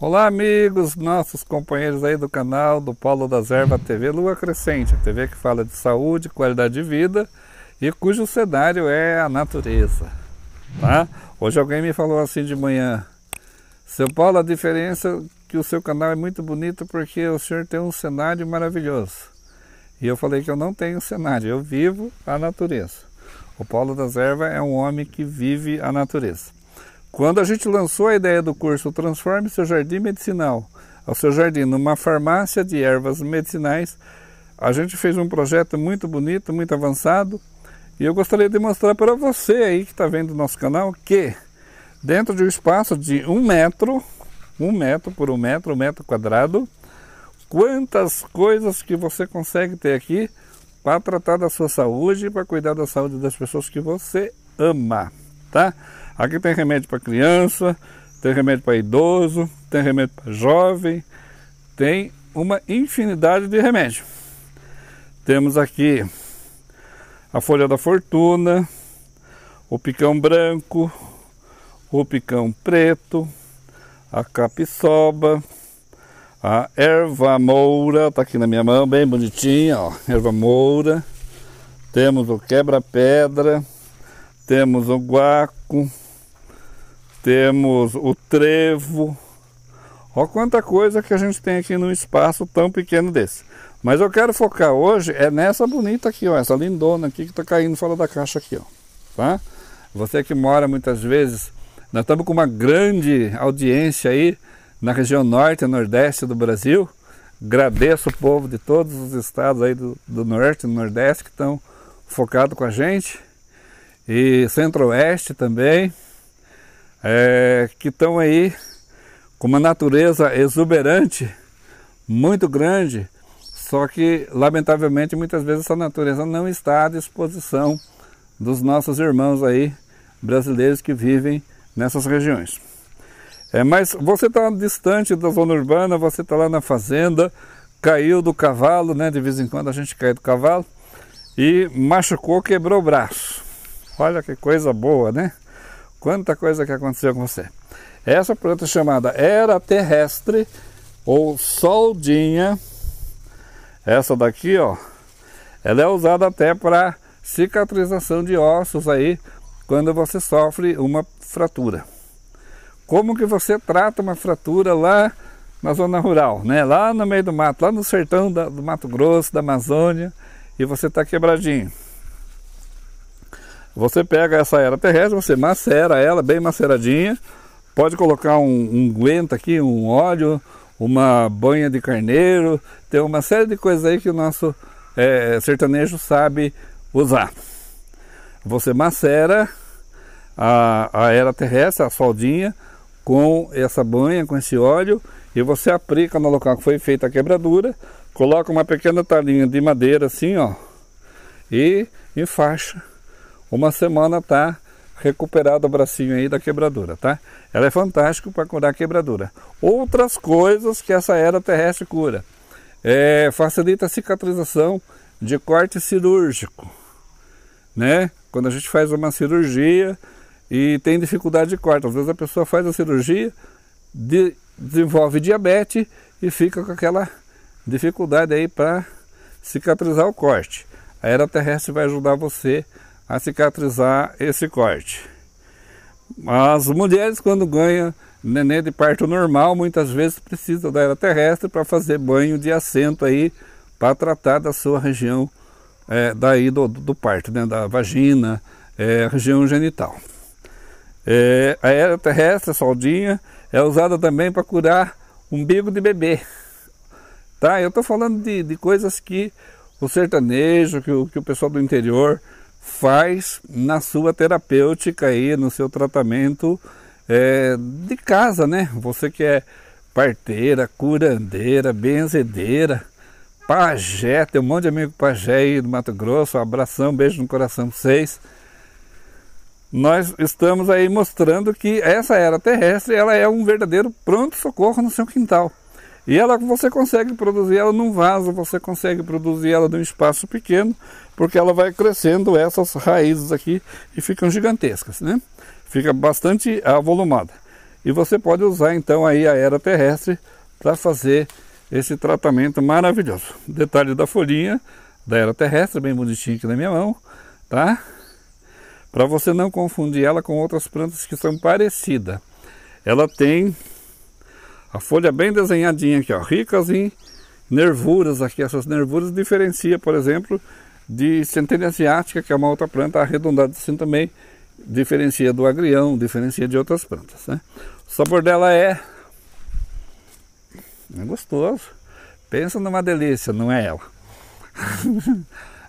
Olá, amigos, nossos companheiros aí do canal do Paulo das Ervas TV Lua Crescente, a TV que fala de saúde, qualidade de vida e cujo cenário é a natureza, tá? Hoje alguém me falou assim de manhã, seu Paulo, a diferença é que o seu canal é muito bonito porque o senhor tem um cenário maravilhoso. E eu falei que eu não tenho cenário, eu vivo a natureza. O Paulo das Ervas é um homem que vive a natureza. Quando a gente lançou a ideia do curso Transforme seu jardim medicinal ao seu jardim numa farmácia de ervas medicinais, a gente fez um projeto muito bonito, muito avançado, e eu gostaria de mostrar para você aí que está vendo o nosso canal que dentro de um espaço de um metro, um metro por um metro, um metro quadrado, quantas coisas que você consegue ter aqui para tratar da sua saúde e para cuidar da saúde das pessoas que você ama, tá? Aqui tem remédio para criança, tem remédio para idoso, tem remédio para jovem, tem uma infinidade de remédio. Temos aqui a folha da fortuna, o picão branco, o picão preto, a capiçoba, a erva moura, tá aqui na minha mão, bem bonitinha, ó, erva moura. Temos o quebra-pedra, temos o guaco, temos o trevo. Olha quanta coisa que a gente tem aqui num espaço tão pequeno desse. Mas eu quero focar hoje é nessa bonita aqui, ó, essa lindona aqui que está caindo fora da caixa aqui, ó. Tá? Você que mora muitas vezes, nós estamos com uma grande audiência aí na região norte e nordeste do Brasil. Agradeço o povo de todos os estados aí do, do norte e nordeste que estão focados com a gente. E centro-oeste também é, que estão aí com uma natureza exuberante, muito grande, só que lamentavelmente muitas vezes essa natureza não está à disposição dos nossos irmãos aí brasileiros que vivem nessas regiões. É, mas você está distante da zona urbana, você está lá na fazenda, caiu do cavalo, né? De vez em quando a gente cai do cavalo e machucou, quebrou o braço. Olha que coisa boa, né? Quanta coisa que aconteceu com você. Essa planta chamada era terrestre ou soldinha. Essa daqui, ó, ela é usada até para cicatrização de ossos aí quando você sofre uma fratura. Como que você trata uma fratura lá na zona rural, né? Lá no meio do mato, lá no sertão da, do Mato Grosso, da Amazônia, e você está quebradinho. Você pega essa era terrestre, você macera ela bem maceradinha, pode colocar um, um guento aqui, um óleo, uma banha de carneiro, tem uma série de coisas aí que o nosso é, sertanejo sabe usar. Você macera a, a era terrestre, a soldinha, com essa banha, com esse óleo, e você aplica no local que foi feita a quebradura, coloca uma pequena talinha de madeira assim, ó, e enfaixa uma semana tá recuperado o bracinho aí da quebradura, tá? Ela é fantástica para curar a quebradura. Outras coisas que essa era terrestre cura. É, facilita a cicatrização de corte cirúrgico, né? Quando a gente faz uma cirurgia e tem dificuldade de corte, às vezes a pessoa faz a cirurgia, de, desenvolve diabetes e fica com aquela dificuldade aí para cicatrizar o corte. A era terrestre vai ajudar você a a cicatrizar esse corte. As mulheres, quando ganham neném de parto normal, muitas vezes precisam da era terrestre para fazer banho de assento aí, para tratar da sua região é, daí do, do, parto, né, da vagina, é, região genital. É, a era terrestre, a soldinha, é usada também para curar umbigo de bebê. Tá? Eu estou falando de, de coisas que o sertanejo, que o, que o pessoal do interior faz na sua terapêutica aí, no seu tratamento é, de casa, né? Você que é parteira, curandeira, benzedeira, pajé, tem um monte de amigo pajé aí do Mato Grosso, um abração, um beijo no coração pra vocês. Nós estamos aí mostrando que essa era terrestre, ela é um verdadeiro pronto-socorro no seu quintal. E ela você consegue produzir ela num vaso, você consegue produzir ela num espaço pequeno, porque ela vai crescendo essas raízes aqui e ficam gigantescas, né? Fica bastante avolumada. E você pode usar então aí a era terrestre para fazer esse tratamento maravilhoso. Detalhe da folhinha da era terrestre, bem bonitinho aqui na minha mão, tá? Para você não confundir ela com outras plantas que são parecidas. Ela tem a folha é bem desenhadinha aqui, ó, ricas em nervuras aqui. Essas nervuras diferencia, por exemplo, de centelha asiática, que é uma outra planta arredondada assim também, diferencia do agrião, diferencia de outras plantas, né? O sabor dela é, é gostoso. Pensa numa delícia, não é ela.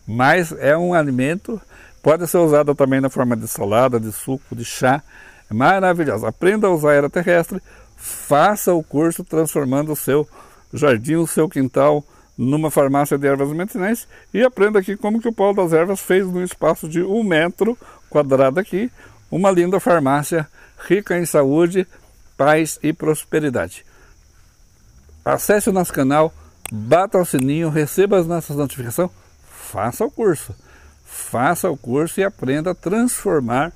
Mas é um alimento, pode ser usado também na forma de salada, de suco, de chá. É maravilhosa. Aprenda a usar a era terrestre faça o curso transformando o seu jardim, o seu quintal numa farmácia de ervas medicinais e aprenda aqui como que o Paulo das Ervas fez no espaço de um metro quadrado aqui, uma linda farmácia rica em saúde, paz e prosperidade. Acesse o nosso canal, bata o sininho, receba as nossas notificações, faça o curso. Faça o curso e aprenda a transformar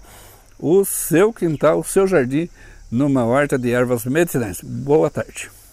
o seu quintal, o seu jardim numa horta de ervas medicinais. Boa tarde.